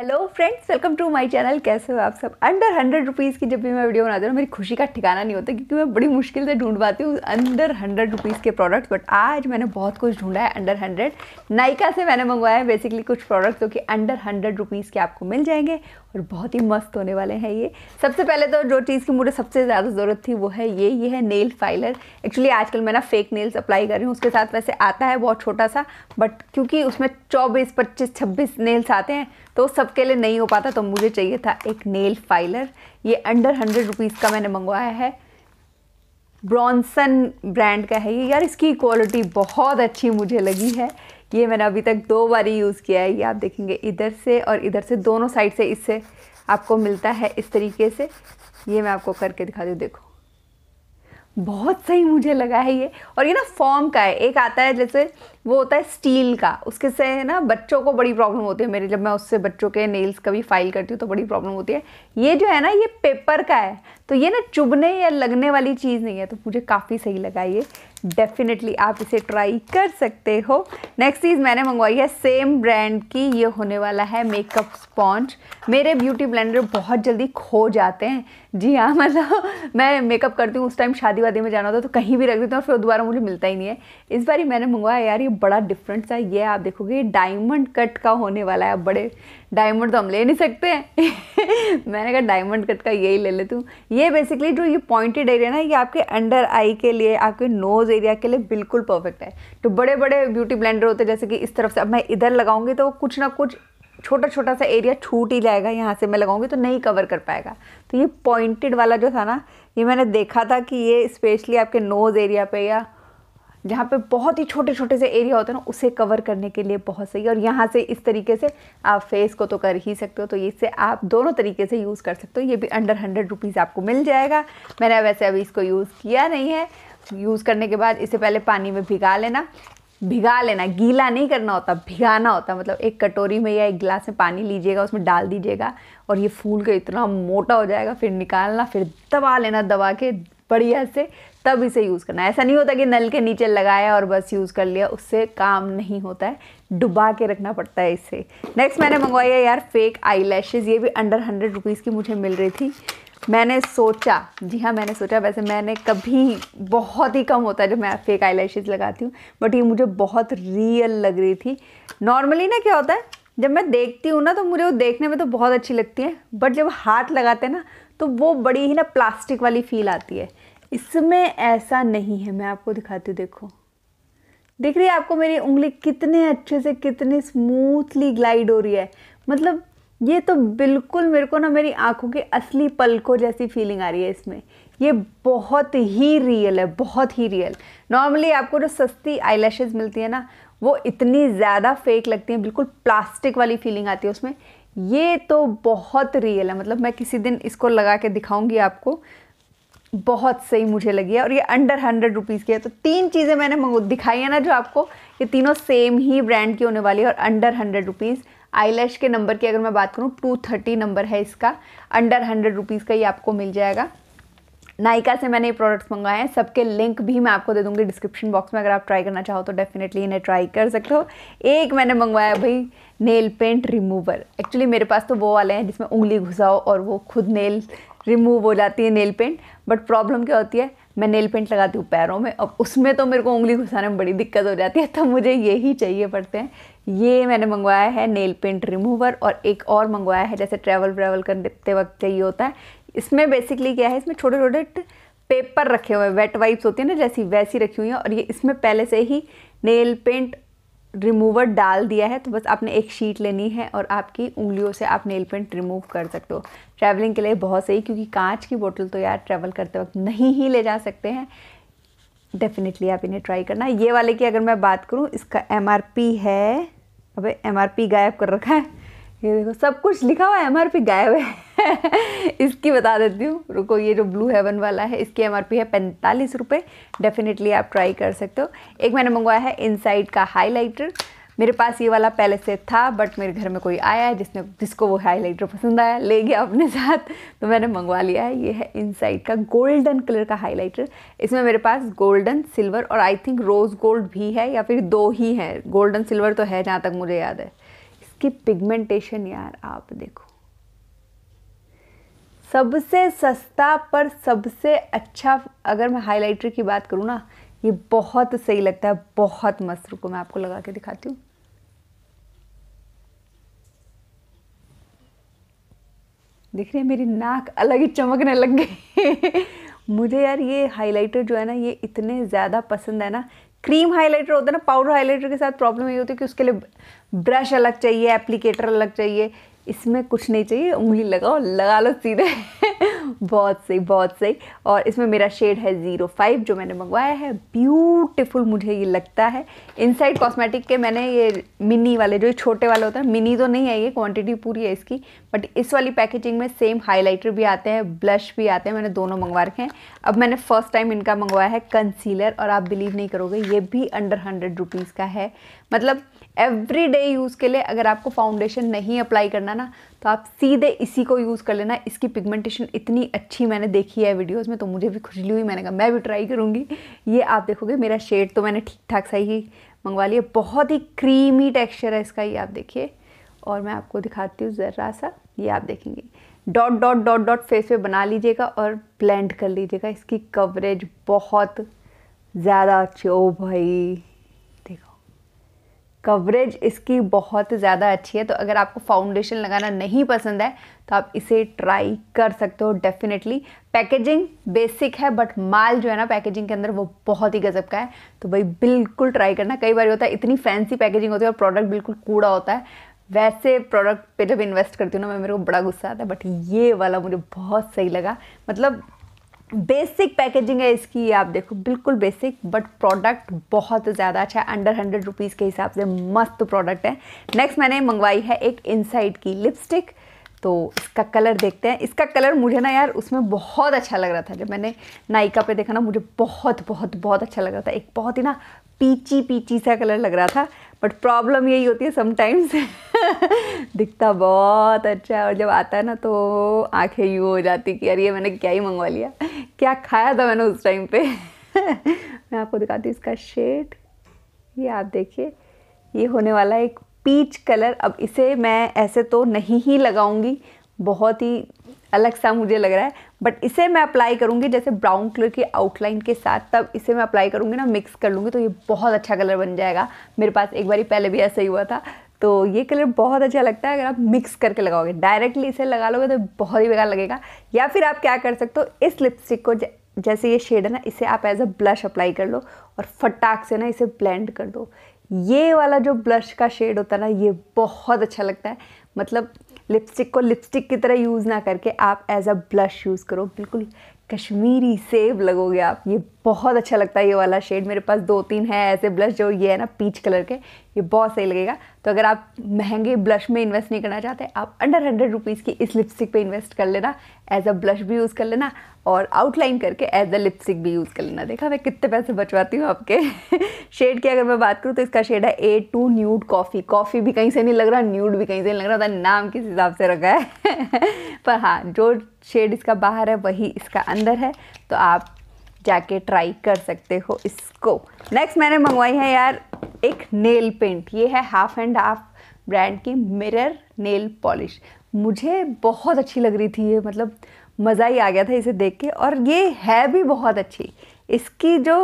hello friends welcome to my channel कैसे हो आप सब अंडर हंड्रेड रुपीज़ की जब भी मैं वीडियो बनाती हूँ मेरी खुशी का ठिकाना नहीं होता क्योंकि मैं बड़ी मुश्किल से ढूंढ पाती हूँ अंडर हंड्रेड रुपीज़ के प्रोडक्ट्स बट आज मैंने बहुत कुछ ढूंढा है अंडर हंड्रेड नाइका से मैंने मंगवाया है बेसिकली कुछ प्रोडक्ट्स जो कि अंडर हंड्रेड रुपीज़ के आपको मिल जाएंगे और बहुत ही मस्त होने वाले हैं ये सबसे पहले तो जो चीज़ की मुझे सबसे ज़्यादा ज़रूरत थी वो है ये ये है नेल फाइलर एक्चुअली आजकल मैं ना फेक नेल्स अप्लाई कर रही हूँ उसके साथ वैसे आता है बहुत छोटा सा बट क्योंकि उसमें चौबीस पच्चीस छब्बीस नेल्स आते हैं तो सब सबके लिए नहीं हो पाता तो मुझे चाहिए था एक नेल फाइलर ये अंडर हंड्रेड रुपीज़ का मैंने मंगवाया है ब्रॉन्सन ब्रांड का है ये यार इसकी क्वालिटी बहुत अच्छी मुझे लगी है ये मैंने अभी तक दो बार ही यूज़ किया है ये आप देखेंगे इधर से और इधर से दोनों साइड से इससे आपको मिलता है इस तरीके से ये मैं आपको करके दिखा दूँ देखो बहुत सही मुझे लगा है ये और ये ना फॉर्म का है एक आता है जैसे वो होता है स्टील का उसके से है ना बच्चों को बड़ी प्रॉब्लम होती है मेरे जब मैं उससे बच्चों के नेल्स कभी फाइल करती हूँ तो बड़ी प्रॉब्लम होती है ये जो है ना ये पेपर का है तो ये ना चुभने या लगने वाली चीज़ नहीं है तो मुझे काफ़ी सही लगा ये डेफिनेटली आप इसे ट्राई कर सकते हो नेक्स्ट चीज़ मैंने मंगवाई है सेम ब्रांड की ये होने वाला है मेकअप स्पॉन्ज मेरे ब्यूटी ब्लेंडर बहुत जल्दी खो जाते हैं जी हाँ मतलब मैं मेकअप करती हूँ उस टाइम शादी वादी में जाना होता तो कहीं भी रख देती हूँ और फिर दोबारा मुझे मिलता ही नहीं है इस बार ही मैंने मंगवाया यार ये बड़ा डिफरेंट सा ये आप देखोगे डायमंड कट का होने वाला है बड़े डायमंड तो हम ले नहीं सकते हैं मैंने कहा डायमंड कट का यही ले लेती हूँ ये बेसिकली जो ये पॉइंटेड एरिया ना ये आपके अंडर आई के लिए आपके नोज़ एरिया के लिए बिल्कुल परफेक्ट है तो बड़े बड़े ब्यूटी ब्लेंडर होते हैं जैसे कि इस तरफ से अब मैं इधर लगाऊंगी तो कुछ ना कुछ छोटा छोटा सा एरिया छूट ही जाएगा यहाँ से मैं लगाऊंगी तो नहीं कवर कर पाएगा तो ये पॉइंटेड वाला जो था ना ये मैंने देखा था कि ये स्पेशली आपके नोज़ एरिया पे या जहाँ पे बहुत ही छोटे छोटे से एरिया होते हैं ना उसे कवर करने के लिए बहुत सही है और यहाँ से इस तरीके से आप फेस को तो कर ही सकते हो तो इससे आप दोनों तरीके से यूज़ कर सकते हो ये भी अंडर हंड्रेड रुपीज़ आपको मिल जाएगा मैंने वैसे अभी इसको यूज़ किया नहीं है यूज़ करने के बाद इसे पहले पानी में भिगा लेना भिगा लेना गीला नहीं करना होता भिगाना होता मतलब एक कटोरी में या एक गिलास में पानी लीजिएगा उसमें डाल दीजिएगा और ये फूल के इतना मोटा हो जाएगा फिर निकालना फिर दबा लेना दबा के बढ़िया से तब इसे यूज़ करना है ऐसा नहीं होता कि नल के नीचे लगाया और बस यूज़ कर लिया उससे काम नहीं होता है डुबा के रखना पड़ता है इसे नेक्स्ट मैंने मंगवाई है यार फेक आई ये भी अंडर हंड्रेड रुपीज़ की मुझे मिल रही थी मैंने सोचा जी हाँ मैंने सोचा वैसे मैंने कभी बहुत ही कम होता है जब मैं फेक आई लगाती हूँ बट ये मुझे बहुत रियल लग रही थी नॉर्मली ना क्या होता है जब मैं देखती हूँ ना तो मुझे वो देखने में तो बहुत अच्छी लगती है बट जब हाथ लगाते हैं ना तो वो बड़ी ही ना प्लास्टिक वाली फील आती है इसमें ऐसा नहीं है मैं आपको दिखाती हूँ देखो देख रही है आपको मेरी उंगली कितने अच्छे से कितने स्मूथली ग्लाइड हो रही है मतलब ये तो बिल्कुल मेरे को ना मेरी आंखों के असली पलकों जैसी फीलिंग आ रही है इसमें ये बहुत ही रियल है बहुत ही रियल नॉर्मली आपको जो सस्ती आई मिलती है ना वो इतनी ज़्यादा फेक लगती हैं बिल्कुल प्लास्टिक वाली फीलिंग आती है उसमें ये तो बहुत रियल है मतलब मैं किसी दिन इसको लगा के दिखाऊंगी आपको बहुत सही मुझे लगी है और ये अंडर हंड्रेड रुपीज़ की है तो तीन चीज़ें मैंने दिखाई है ना जो आपको ये तीनों सेम ही ब्रांड की होने वाली है और अंडर हंड्रेड रुपीज़ आई के नंबर की अगर मैं बात करूँ टू थर्टी नंबर है इसका अंडर हंड्रेड रुपीज़ का ये आपको मिल जाएगा नायका से मैंने ये प्रोडक्ट्स मंगवाए हैं सबके लिंक भी मैं आपको दे दूँगी डिस्क्रिप्शन बॉक्स में अगर आप ट्राई करना चाहो तो डेफिनेटली इन्हें ट्राई कर सकते हो एक मैंने मंगवाया भाई नेल पेंट रिमूवर एक्चुअली मेरे पास तो वो वाले हैं जिसमें उंगली घुसाओ और वो खुद नेल रिमूव हो जाती है नेल पेंट बट प्रॉब्लम क्या होती है मैं नेल पेंट लगाती हूँ पैरों में अब उसमें तो मेरे को उंगली घुसाने में बड़ी दिक्कत हो जाती है तो मुझे यही चाहिए पड़ते हैं ये मैंने मंगवाया है नेल पेंट रिमूवर और एक और मंगवाया है जैसे ट्रैवल व्रैवल करते वक्त चाहिए होता है इसमें बेसिकली क्या है इसमें छोटे छोटे पेपर रखे हुए हैं वेट वाइप्स होती है ना जैसी वैसी रखी हुई हैं और ये इसमें पहले से ही नेल पेंट रिमूवर डाल दिया है तो बस आपने एक शीट लेनी है और आपकी उंगलियों से आप नेल पेंट रिमूव कर सकते हो ट्रैवलिंग के लिए बहुत सही क्योंकि कांच की बोतल तो यार ट्रैवल करते वक्त नहीं ही ले जा सकते हैं डेफिनेटली आप इन्हें ट्राई करना ये वाले की अगर मैं बात करूँ इसका एम है अब एम गायब कर रखा है ये देखो सब कुछ लिखा हुआ है एम गायब है इसकी बता देती हूँ रुको ये जो ब्लू हेवन वाला है इसकी एम है पैंतालीस रुपये डेफिनेटली आप ट्राई कर सकते हो एक मैंने मंगवाया है इनसाइड का हाईलाइटर मेरे पास ये वाला पहले से था बट मेरे घर में कोई आया है जिसने जिसको वो हाईलाइटर पसंद आया ले गया अपने साथ तो मैंने मंगवा लिया है ये है इनसाइड का गोल्डन कलर का हाईलाइटर इसमें मेरे पास गोल्डन सिल्वर और आई थिंक रोज़ गोल्ड भी है या फिर दो ही हैं गोल्डन सिल्वर तो है जहाँ तक मुझे याद है इसकी पिगमेंटेशन यार आप देखो सबसे सस्ता पर सबसे अच्छा अगर मैं हाइलाइटर की बात करूँ ना ये बहुत सही लगता है बहुत मस्त रुको मैं आपको लगा के दिखाती हूँ देख रहे हैं मेरी नाक अलग ही चमकने लग गई मुझे यार ये हाइलाइटर जो है ना ये इतने ज़्यादा पसंद है ना क्रीम हाइलाइटर होता है ना पाउडर हाइलाइटर के साथ प्रॉब्लम ये होती है कि उसके लिए ब्रश अलग चाहिए एप्लीकेटर अलग चाहिए इसमें कुछ नहीं चाहिए उंगली लगाओ लगा लो सीधे बहुत सही बहुत सही और इसमें मेरा शेड है ज़ीरो फाइव जो मैंने मंगवाया है ब्यूटीफुल मुझे ये लगता है इनसाइड कॉस्मेटिक के मैंने ये मिनी वाले जो छोटे वाले होते हैं मिनी तो नहीं है ये क्वांटिटी पूरी है इसकी बट इस वाली पैकेजिंग में सेम हाईलाइटर भी आते हैं ब्लश भी आते हैं मैंने दोनों मंगवा रखे हैं अब मैंने फ़र्स्ट टाइम इनका मंगवाया है कंसीलर और आप बिलीव नहीं करोगे ये भी अंडर हंड्रेड रुपीज़ का है मतलब एवरी डे यूज़ के लिए अगर आपको फाउंडेशन नहीं अप्लाई करना ना तो आप सीधे इसी को यूज़ कर लेना इसकी पिगमेंटेशन इतनी अच्छी मैंने देखी है वीडियोज़ में तो मुझे भी खुशी हुई मैंने कहा मैं भी ट्राई करूँगी ये आप देखोगे मेरा शेड तो मैंने ठीक ठाक सा ही मंगवा लिया बहुत ही क्रीमी टेक्स्चर है इसका ये आप देखिए और मैं आपको दिखाती हूँ ज़रा सा ये आप देखेंगे dot dot dot dot face पे बना लीजिएगा और ब्लेंड कर लीजिएगा इसकी कवरेज बहुत ज़्यादा अच्छी ओ भाई कवरेज इसकी बहुत ज़्यादा अच्छी है तो अगर आपको फाउंडेशन लगाना नहीं पसंद है तो आप इसे ट्राई कर सकते हो डेफिनेटली पैकेजिंग बेसिक है बट माल जो है ना पैकेजिंग के अंदर वो बहुत ही गजब का है तो भाई बिल्कुल ट्राई करना कई बार होता है इतनी फैंसी पैकेजिंग होती है और प्रोडक्ट बिल्कुल कूड़ा होता है वैसे प्रोडक्ट पे जब इन्वेस्ट करती हूँ ना मैं मेरे को बड़ा गुस्सा आता है बट ये वाला मुझे बहुत सही लगा मतलब बेसिक पैकेजिंग है इसकी आप देखो बिल्कुल बेसिक बट प्रोडक्ट बहुत ज़्यादा अच्छा है अंडर हंड्रेड रुपीज़ के हिसाब से मस्त प्रोडक्ट है नेक्स्ट मैंने मंगवाई है एक इनसाइड की लिपस्टिक तो इसका कलर देखते हैं इसका कलर मुझे ना यार उसमें बहुत अच्छा लग रहा था जब मैंने नायका पे देखा ना मुझे बहुत बहुत बहुत अच्छा लग रहा था एक बहुत ही ना पीची पीची सा कलर लग रहा था बट प्रॉब्लम यही होती है समटाइम्स दिखता बहुत अच्छा है और जब आता है ना तो आँखें यूँ हो जाती कि यार ये मैंने क्या ही मंगवा लिया क्या खाया था मैंने उस टाइम पर मैं आपको दिखाती हूँ इसका शेड ये आप देखिए ये होने वाला एक पीच कलर अब इसे मैं ऐसे तो नहीं ही लगाऊंगी बहुत ही अलग सा मुझे लग रहा है बट इसे मैं अप्लाई करूंगी जैसे ब्राउन कलर की आउटलाइन के साथ तब इसे मैं अप्लाई करूँगी ना मिक्स कर लूँगी तो ये बहुत अच्छा कलर बन जाएगा मेरे पास एक बार पहले भी ऐसा ही हुआ था तो ये कलर बहुत अच्छा लगता है अगर आप मिक्स करके लगाओगे डायरेक्टली इसे लगा लोगे तो बहुत ही बेकार लगेगा या फिर आप क्या कर सकते हो इस लिपस्टिक को जैसे ये शेड है ना इसे आप एज अ ब्लश अप्लाई कर लो और फटाक से ना इसे ब्लेंड कर दो ये वाला जो ब्लश का शेड होता है ना ये बहुत अच्छा लगता है मतलब लिपस्टिक को लिपस्टिक की तरह यूज़ ना करके आप एज अ ब्लश यूज़ करो बिल्कुल कश्मीरी सेब लगोगे आप ये बहुत अच्छा लगता है ये वाला शेड मेरे पास दो तीन है ऐसे ब्लश जो ये है ना पीच कलर के ये बहुत सही लगेगा तो अगर आप महंगे ब्लश में इन्वेस्ट नहीं करना चाहते आप अंडर हंड्रेड रुपीज़ की इस लिपस्टिक पे इन्वेस्ट कर लेना एज अ ब्लश भी यूज़ कर लेना और आउटलाइन करके एज अ लिपस्टिक भी यूज़ कर लेना देखा मैं कितने पैसे बचवाती हूँ आपके शेड की अगर मैं बात करूँ तो इसका शेड है A two nude coffee coffee भी कहीं से नहीं लग रहा न्यूड भी कहीं से नहीं लग रहा था नाम किस हिसाब से रखा है पर हाँ जो शेड इसका बाहर है वही इसका अंदर है तो आप जाके ट्राई कर सकते हो इसको नेक्स्ट मैंने मंगवाई है यार एक नेल पेंट ये है हाफ एंड हाफ ब्रांड की मिरर नेल पॉलिश मुझे बहुत अच्छी लग रही थी ये मतलब मज़ा ही आ गया था इसे देख के और ये है भी बहुत अच्छी इसकी जो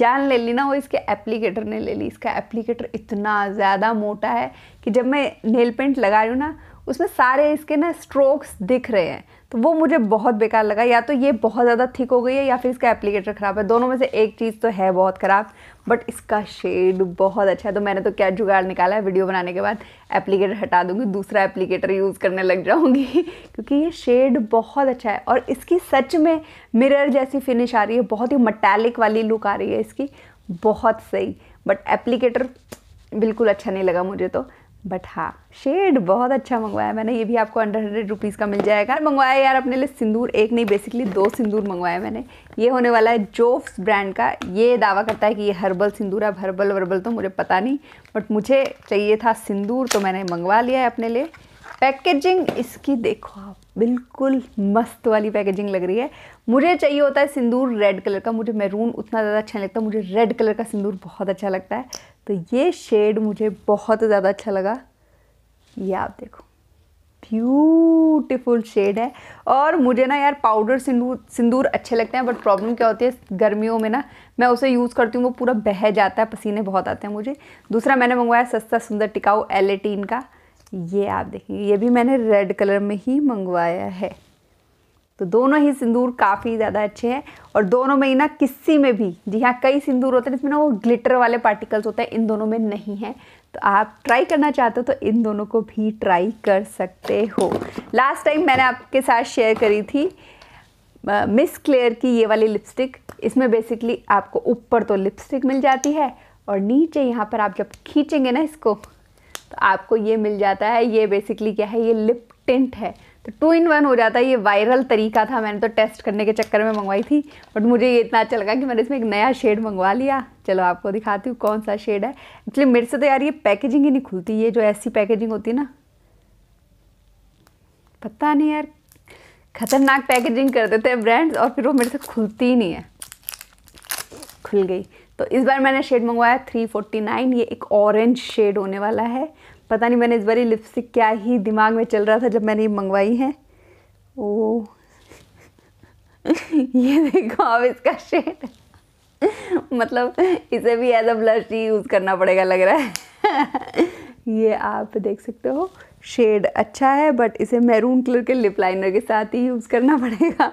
जान ले ली ना वो इसके एप्लीकेटर ने ले ली इसका एप्लीकेटर इतना ज़्यादा मोटा है कि जब मैं नेल पेंट लगा रही हूँ ना उसमें सारे इसके ना स्ट्रोक्स दिख रहे हैं तो वो मुझे बहुत बेकार लगा या तो ये बहुत ज़्यादा थिक हो गई है या फिर इसका एप्लीकेटर ख़राब है दोनों में से एक चीज़ तो है बहुत ख़राब बट इसका शेड बहुत अच्छा है तो मैंने तो क्या जुगाड़ निकाला है वीडियो बनाने के बाद एप्लीकेटर हटा दूँगी दूसरा एप्लीकेटर यूज़ करने लग जाऊँगी क्योंकि ये शेड बहुत अच्छा है और इसकी सच में मिरर जैसी फिनिश आ रही है बहुत ही मटैलिक वाली लुक आ रही है इसकी बहुत सही बट एप्लीकेटर बिल्कुल अच्छा नहीं लगा मुझे तो बट हाँ शेड बहुत अच्छा मंगवाया मैंने ये भी आपको अंडर हंड्रेड रुपीज़ का मिल जाएगा मंगवाया यार अपने लिए सिंदूर एक नहीं बेसिकली दो सिंदूर मंगवाया मैंने ये होने वाला है जोफ्स ब्रांड का ये दावा करता है कि ये हर्बल सिंदूर है हर्बल वर्बल तो मुझे पता नहीं बट मुझे चाहिए था सिंदूर तो मैंने मंगवा लिया है अपने लिए पैकेजिंग इसकी देखो आप बिल्कुल मस्त वाली पैकेजिंग लग रही है मुझे चाहिए होता है सिंदूर रेड कलर का मुझे मैरून उतना ज़्यादा अच्छा नहीं लगता मुझे रेड कलर का सिंदूर बहुत अच्छा लगता है तो ये शेड मुझे बहुत ज़्यादा अच्छा लगा ये आप देखो ब्यूटिफुल शेड है और मुझे ना यार पाउडर सिंदूर सिंदूर अच्छे लगते हैं बट प्रॉब्लम क्या होती है गर्मियों में ना मैं उसे यूज़ करती हूँ वो पूरा बह जाता है पसीने बहुत आते हैं मुझे दूसरा मैंने मंगवाया सस्ता सुंदर टिकाऊ एलेटीन का ये आप देखेंगे ये भी मैंने रेड कलर में ही मंगवाया है तो दोनों ही सिंदूर काफ़ी ज़्यादा अच्छे हैं और दोनों में ही ना किसी में भी जी हाँ कई सिंदूर होते हैं जिसमें ना वो ग्लिटर वाले पार्टिकल्स होते हैं इन दोनों में नहीं है तो आप ट्राई करना चाहते हो तो इन दोनों को भी ट्राई कर सकते हो लास्ट टाइम मैंने आपके साथ शेयर करी थी मिस क्लेयर की ये वाली लिपस्टिक इसमें बेसिकली आपको ऊपर तो लिपस्टिक मिल जाती है और नीचे यहाँ पर आप जब खींचेंगे ना इसको तो आपको ये मिल जाता है ये बेसिकली क्या है ये लिप टिंट है तो टू इन वन हो जाता है ये वायरल तरीका था मैंने तो टेस्ट करने के चक्कर में मंगवाई थी बट मुझे ये इतना अच्छा लगा कि मैंने इसमें एक नया शेड मंगवा लिया चलो आपको दिखाती हूँ कौन सा शेड है एक्चुअली मेरे से तो यार ये पैकेजिंग ही नहीं खुलती ये जो ऐसी पैकेजिंग होती है ना पता नहीं यार ख़तरनाक पैकेजिंग कर देते हैं ब्रांड्स और फिर वो मेरे से खुलती ही नहीं है खुल गई तो इस बार मैंने शेड मंगवाया नाइन ये एक ऑरेंज शेड होने वाला है पता नहीं मैंने इस बारी लिपस्टिक क्या ही दिमाग में चल रहा था जब मैंने ये मंगवाई है ओ ये देखो अब इसका शेड मतलब इसे भी एज अ ब्लश ही यूज़ करना पड़ेगा लग रहा है ये आप देख सकते हो शेड अच्छा है बट इसे मैरून कलर के लिप लाइनर के साथ ही यूज़ करना पड़ेगा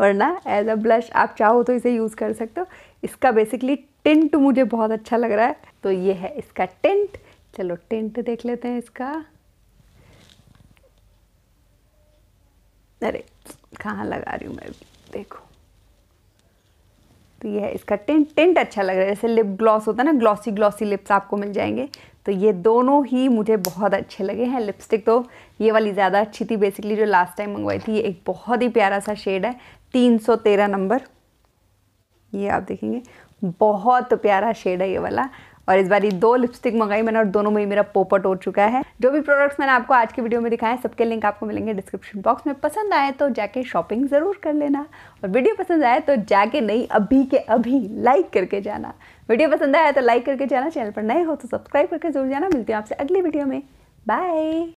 वरना एज अ ब्लश आप चाहो तो इसे यूज़ कर सकते हो इसका बेसिकली टिंट मुझे बहुत अच्छा लग रहा है तो ये है इसका टिंट चलो टेंट देख लेते हैं इसका अरे कहाँ लगा रही हूँ मैं देखो तो ये है इसका टेंट टेंट अच्छा लग रहा है जैसे लिप ग्लॉस होता है ना ग्लॉसी ग्लॉसी लिप्स आपको मिल जाएंगे तो ये दोनों ही मुझे बहुत अच्छे लगे हैं लिपस्टिक तो ये वाली ज़्यादा अच्छी थी बेसिकली जो लास्ट टाइम मंगवाई थी ये एक बहुत ही प्यारा सा शेड है तीन सौ तेरह नंबर ये आप देखेंगे बहुत प्यारा शेड है ये वाला और इस बार ये दो लिपस्टिक मंगाई मैंने और दोनों में ही मेरा पोपट हो चुका है जो भी प्रोडक्ट्स मैंने आपको आज के वीडियो में दिखाए सबके लिंक आपको मिलेंगे डिस्क्रिप्शन बॉक्स में पसंद आए तो जाके शॉपिंग ज़रूर कर लेना और वीडियो पसंद आए तो जाके नहीं अभी के अभी लाइक करके जाना वीडियो पसंद आया तो लाइक करके जाना चैनल पर नए हो तो सब्सक्राइब करके जरूर जाना मिलती हूँ आपसे अगली वीडियो में बाय